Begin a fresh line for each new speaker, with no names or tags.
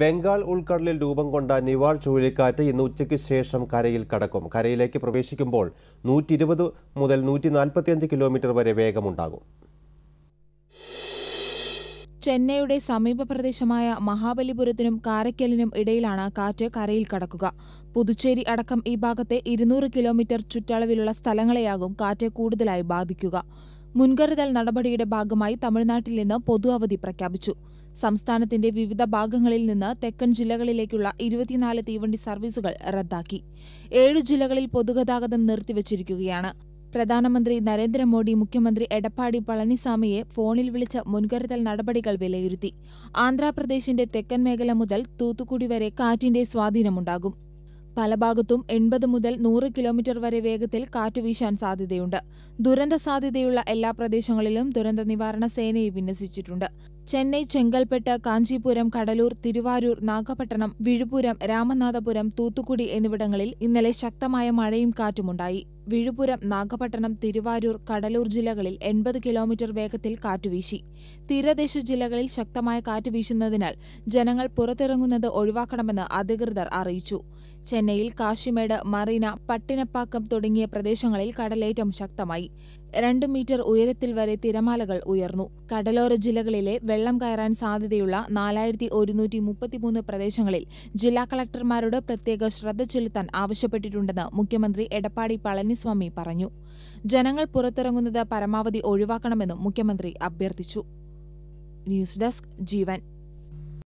ബംഗാൾ ഉൾക്കടലിൽ രൂപം കൊണ്ട നിവാൾ ചുഴലിക്കാറ്റ് ഇന്ന് ഉച്ചയ്ക്ക് ശേഷം കരയിൽ കടക്കും കരയിലേക്ക് പ്രവേശിക്കുമ്പോൾ നൂറ്റി ഇരുപത് മുതൽ നൂറ്റി നാൽപ്പത്തിയഞ്ച് കിലോമീറ്റർ വരെ വേഗമുണ്ടാകും
ചെന്നൈയുടെ സമീപ പ്രദേശമായ മഹാബലിപുരത്തിനും കാരയ്ക്കലിനും ഇടയിലാണ് കാറ്റ് കരയിൽ കടക്കുക പുതുച്ചേരി അടക്കം ഈ ഭാഗത്തെ ഇരുന്നൂറ് കിലോമീറ്റർ ചുറ്റളവിലുള്ള സ്ഥലങ്ങളെയാകും കാറ്റ് കൂടുതലായി ബാധിക്കുക മുൻകരുതൽ നടപടിയുടെ ഭാഗമായി തമിഴ്നാട്ടിൽ നിന്ന് പൊതു അവധി പ്രഖ്യാപിച്ചു സംസ്ഥാനത്തിന്റെ വിവിധ ഭാഗങ്ങളിൽ നിന്ന് തെക്കൻ ജില്ലകളിലേക്കുള്ള ഇരുപത്തിനാല് തീവണ്ടി സർവീസുകൾ റദ്ദാക്കി ഏഴ് ജില്ലകളിൽ പൊതുഗതാഗതം നിർത്തിവച്ചിരിക്കുകയാണ് പ്രധാനമന്ത്രി നരേന്ദ്രമോദി മുഖ്യമന്ത്രി എടപ്പാടി പളനിസ്വാമിയെ ഫോണിൽ വിളിച്ച മുൻകരുതൽ നടപടികൾ വിലയിരുത്തി ആന്ധ്രാപ്രദേശിന്റെ തെക്കൻ മേഖല മുതൽ തൂത്തുക്കുടി വരെ കാറ്റിന്റെ സ്വാധീനമുണ്ടാകും പല ഭാഗത്തും എൺപത് മുതൽ നൂറ് കിലോമീറ്റർ വരെ വേഗത്തിൽ കാറ്റ് വീശാൻ സാധ്യതയുണ്ട് ദുരന്ത സാധ്യതയുള്ള എല്ലാ പ്രദേശങ്ങളിലും ദുരന്ത നിവാരണ സേനയെ വിന്യസിച്ചിട്ടുണ്ട് ചെന്നൈ ചെങ്കൽപ്പെട്ട് കാഞ്ചീപുരം കടലൂർ തിരുവാരൂർ നാഗപട്ടണം വിഴുപുരം രാമനാഥപുരം തൂത്തുക്കുടി എന്നിവിടങ്ങളിൽ ഇന്നലെ ശക്തമായ മഴയും കാറ്റുമുണ്ടായി വിഴുപുരം നാഗപട്ടണം തിരുവാരൂർ കടലൂർ ജില്ലകളിൽ എൺപത് കിലോമീറ്റർ വേഗത്തിൽ കാറ്റുവീശി തീരദേശ ജില്ലകളിൽ ശക്തമായ കാറ്റ് വീശുന്നതിനാൽ ജനങ്ങൾ പുറത്തിറങ്ങുന്നത് ഒഴിവാക്കണമെന്ന് അധികൃതർ അറിയിച്ചു ചെന്നൈയിൽ കാശിമേട് മറീന പട്ടിനപ്പാക്കം തുടങ്ങിയ പ്രദേശങ്ങളിൽ കടലേറ്റം ശക്തമായി രണ്ട് മീറ്റർ ഉയരത്തിൽ വരെ തിരമാലകൾ ഉയർന്നു കടലോര ജില്ലകളിലെ വെള്ളം കയറാൻ സാധ്യതയുള്ള നാലായിരത്തി ഒരുന്നൂറ്റി മുപ്പത്തിമൂന്ന് പ്രദേശങ്ങളിൽ ജില്ലാ കളക്ടർമാരോട് പ്രത്യേക ശ്രദ്ധ ചെലുത്താൻ ആവശ്യപ്പെട്ടിട്ടുണ്ടെന്ന് മുഖ്യമന്ത്രി എടപ്പാടി പളനിസ്വാമി പറഞ്ഞു ജനങ്ങൾ പുറത്തിറങ്ങുന്നത് പരമാവധി ഒഴിവാക്കണമെന്നും മുഖ്യമന്ത്രി അഭ്യർത്ഥിച്ചു ന്യൂസ് ഡെസ്ക് ജീവൻ